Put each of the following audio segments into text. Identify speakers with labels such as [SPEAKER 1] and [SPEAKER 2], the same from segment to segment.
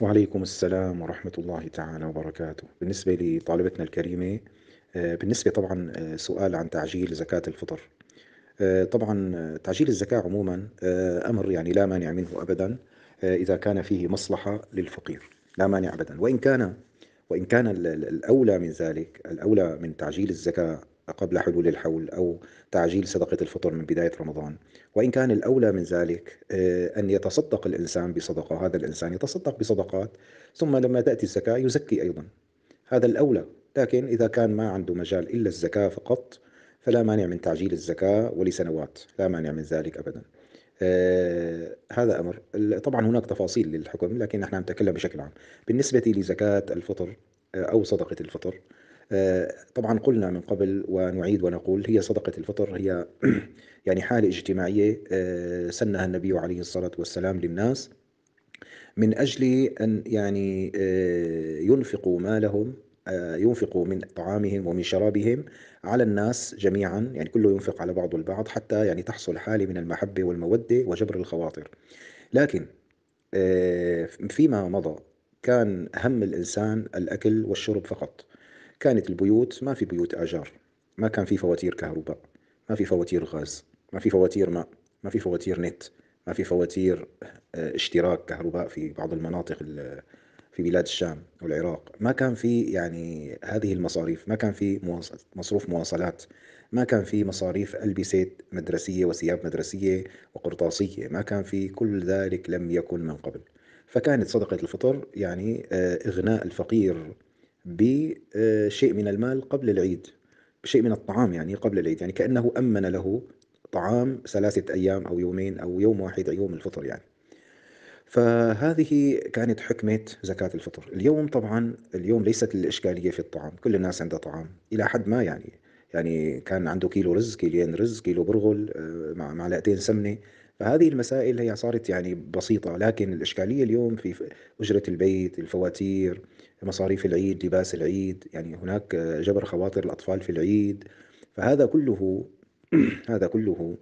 [SPEAKER 1] وعليكم السلام ورحمة الله تعالى وبركاته بالنسبة لطالبتنا الكريمة آه، بالنسبة طبعا آه، سؤال عن تعجيل زكاة الفطر آه، طبعا تعجيل الزكاة عموما أمر يعني لا مانع منه أبدا إذا كان فيه مصلحة للفقير لا مانع أبدا وإن كان وإن كان الأولى من ذلك الأولى من تعجيل الزكاة قبل حلول الحول أو تعجيل صدقة الفطر من بداية رمضان وإن كان الأولى من ذلك آه، أن يتصدق الإنسان بصدقة هذا الإنسان يتصدق بصدقات ثم لما تأتي الزكاة يزكي أيضا هذا الأولى لكن إذا كان ما عنده مجال إلا الزكاة فقط فلا مانع من تعجيل الزكاة ولسنوات لا مانع من ذلك أبدا آه هذا أمر طبعا هناك تفاصيل للحكم لكن نحن نتكلم بشكل عام بالنسبة لزكاة الفطر آه، أو صدقة الفطر آه، طبعا قلنا من قبل ونعيد ونقول هي صدقة الفطر هي يعني حالة اجتماعية آه، سنها النبي عليه الصلاة والسلام للناس من أجل أن يعني آه، ينفقوا مالهم ينفقوا من طعامهم ومن شرابهم على الناس جميعا يعني كله ينفق على بعضه البعض حتى يعني تحصل حالة من المحبة والمودة وجبر الخواطر لكن فيما مضى كان هم الإنسان الأكل والشرب فقط كانت البيوت ما في بيوت آجار ما كان في فواتير كهرباء ما في فواتير غاز ما في فواتير ماء ما في فواتير نت ما في فواتير آه، اشتراك كهرباء في بعض المناطق في بلاد الشام والعراق ما كان في يعني هذه المصاريف ما كان في مصروف مواصلات ما كان في مصاريف ألبسة مدرسية وثياب مدرسية وقرطاسية ما كان في كل ذلك لم يكن من قبل فكانت صدقة الفطر يعني آه، إغناء الفقير بشيء آه، من المال قبل العيد بشيء من الطعام يعني قبل العيد يعني كأنه أمن له طعام ثلاثة أيام أو يومين أو يوم واحد يوم الفطر يعني فهذه كانت حكمة زكاة الفطر اليوم طبعا اليوم ليست الإشكالية في الطعام كل الناس عندها طعام إلى حد ما يعني يعني كان عنده كيلو رز كيلين رز كيلو برغل آه، مع معلقتين سمنة فهذه المسائل هي صارت يعني بسيطة لكن الإشكالية اليوم في أجرة البيت الفواتير مصاريف العيد لباس العيد يعني هناك جبر خواطر الأطفال في العيد فهذا كله هذا كله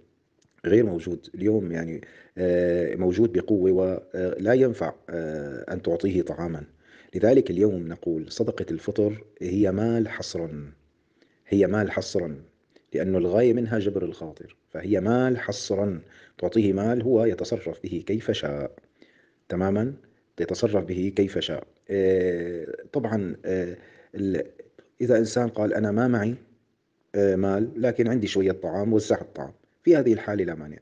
[SPEAKER 1] غير موجود اليوم يعني آه، موجود بقوة ولا آه، ينفع آه، أن تعطيه طعاما لذلك اليوم نقول صدقة الفطر هي مال حصرا هي مال حصرا لأن الغاية منها جبر الخاطر فهي مال حصرا تعطيه مال هو يتصرف به كيف شاء تماما يتصرف به كيف شاء آه، طبعا آه، إذا إنسان قال أنا ما معي آه، مال لكن عندي شوية طعام وزعت الطعام في هذه الحالة لا مانع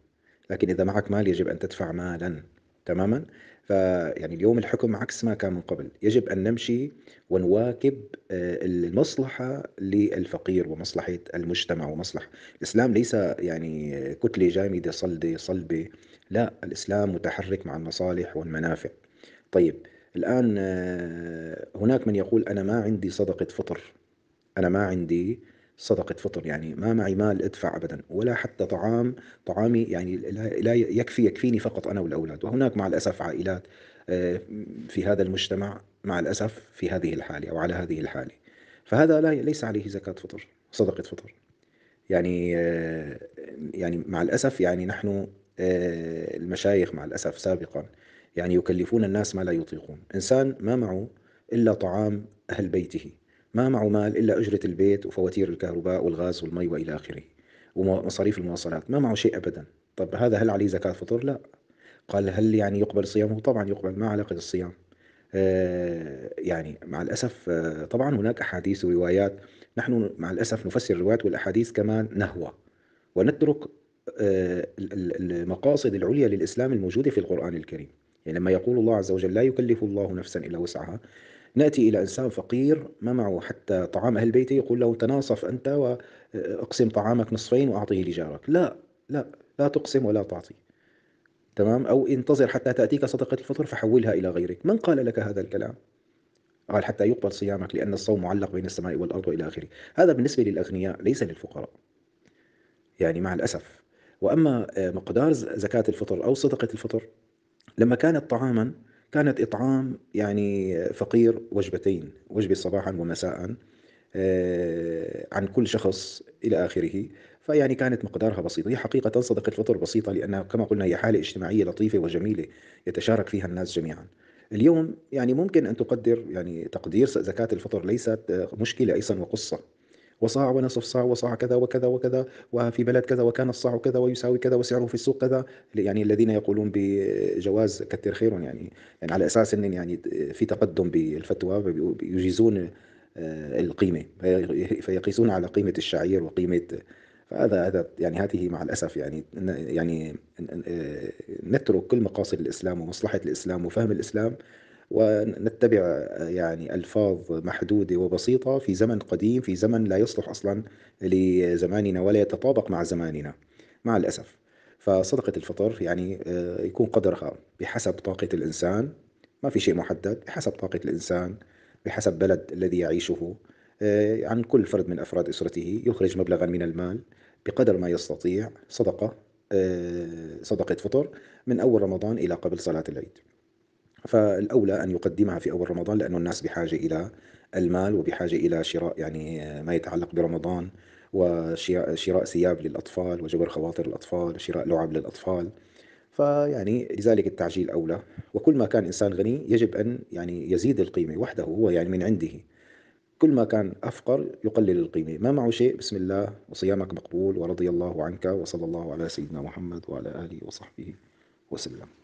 [SPEAKER 1] لكن إذا معك مال يجب أن تدفع مالا تماما فيعني اليوم الحكم عكس ما كان من قبل يجب أن نمشي ونواكب آه، المصلحة للفقير ومصلحة المجتمع ومصلحة الإسلام ليس يعني كتلة جامدة صلدة صلبة لا الإسلام متحرك مع المصالح والمنافع طيب الآن آه، هناك من يقول أنا ما عندي صدقة فطر أنا ما عندي صدقة فطر يعني ما معي مال أدفع أبدا ولا حتى طعام طعامي يعني لا يكفي يكفيني فقط أنا والأولاد وهناك مع الأسف عائلات آه، في هذا المجتمع مع الأسف في هذه الحالة أو على هذه الحالة فهذا لا ليس عليه زكاة فطر صدقة فطر يعني آه، يعني مع الأسف يعني نحن آه، المشايخ مع الأسف سابقا يعني يكلفون الناس ما لا يطيقون إنسان ما معه إلا طعام أهل بيته ما معه مال إلا أجرة البيت وفواتير الكهرباء والغاز والمي وإلى آخره ومصاريف المواصلات ما معه شيء أبدا طب هذا هل عليه زكاة فطر؟ لا قال هل يعني يقبل صيامه؟ طبعا يقبل ما علاقة الصيام آه، يعني مع الأسف آه، طبعا هناك أحاديث وروايات نحن مع الأسف نفسر الروايات والأحاديث كما نهوى ونترك آه، المقاصد العليا للإسلام الموجودة في القرآن الكريم يعني لما يقول الله عز وجل لا يكلف الله نفسا إلا وسعها نأتي إلى إنسان فقير ما معه حتى طعام أهل بيته يقول له تناصف أنت وأقسم آه، طعامك نصفين وأعطيه لجارك لا لا لا تقسم ولا تعطي تمام أو انتظر حتى تأتيك صدقة الفطر فحولها إلى غيرك من قال لك هذا الكلام قال حتى يقبل صيامك لأن الصوم معلق بين السماء والأرض وإلى آخره هذا بالنسبة للأغنياء ليس للفقراء يعني مع الأسف وأما آه، مقدار زكاة الفطر أو صدقة الفطر لما كانت طعاما كانت إطعام يعني فقير وجبتين وجبة صباحا ومساء آه، عن كل شخص إلى آخره فيعني كانت مقدارها بسيطة هي حقيقة صدقة الفطر بسيطة لأنها كما قلنا هي حالة اجتماعية لطيفة وجميلة يتشارك فيها الناس جميعا اليوم يعني ممكن أن تقدر يعني تقدير زكاة الفطر ليست مشكلة أيضا وقصة وصاع ونصف صاع وصاع كذا وكذا وكذا وفي بلد كذا وكان الصاع كذا ويساوي كذا وسعره في السوق كذا يعني الذين يقولون بجواز كثير خير يعني يعني على اساس ان يعني في تقدم بالفتوى يجيزون آه، القيمه فيقيسون على قيمه الشعير وقيمه فهذا هذا يعني هذه مع الاسف يعني يعني آه، نترك كل مقاصد الاسلام ومصلحه الاسلام وفهم الاسلام ونتبع يعني الفاظ محدوده وبسيطه في زمن قديم في زمن لا يصلح اصلا لزماننا ولا يتطابق مع زماننا مع الاسف فصدقه الفطر يعني آه، يكون قدرها بحسب طاقه الانسان ما في شيء محدد بحسب طاقه الانسان بحسب بلد الذي يعيشه آه، عن يعني، كل فرد من افراد اسرته يخرج مبلغا من المال بقدر ما يستطيع صدقه آه، صدقه فطر من اول رمضان الى قبل صلاه العيد فالاولى ان يقدمها في اول رمضان لانه الناس بحاجه الى المال وبحاجه الى شراء يعني ما يتعلق برمضان وشراء ثياب للاطفال وجبر خواطر الاطفال وشراء لعب للاطفال فيعني لذلك التعجيل اولى وكل ما كان انسان غني يجب ان يعني يزيد القيمه وحده هو يعني من عنده كل ما كان افقر يقلل القيمه ما معه شيء بسم الله وصيامك مقبول ورضي الله عنك وصلى الله على سيدنا محمد وعلى اله وصحبه وسلم